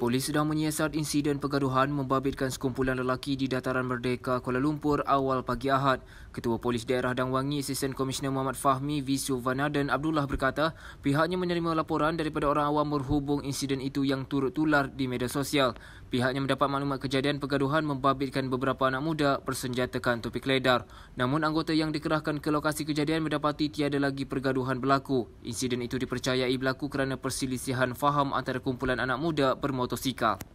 Polis sedang menyiasat insiden pergaduhan membabitkan sekumpulan lelaki di Dataran Merdeka Kuala Lumpur awal pagi Ahad. Ketua Polis Daerah Dang Wangi, Assistant Commissioner Muhammad Fahmi Visu Vanaden Abdullah berkata, pihaknya menerima laporan daripada orang awam berhubung insiden itu yang turut tular di media sosial. Pihaknya mendapat maklumat kejadian pergaduhan membabitkan beberapa anak muda bersenjatakan topi kledar. Namun anggota yang dikerahkan ke lokasi kejadian mendapati tiada lagi pergaduhan berlaku. Insiden itu dipercayai berlaku kerana perselisihan faham antara kumpulan anak muda bermotor Tosíka.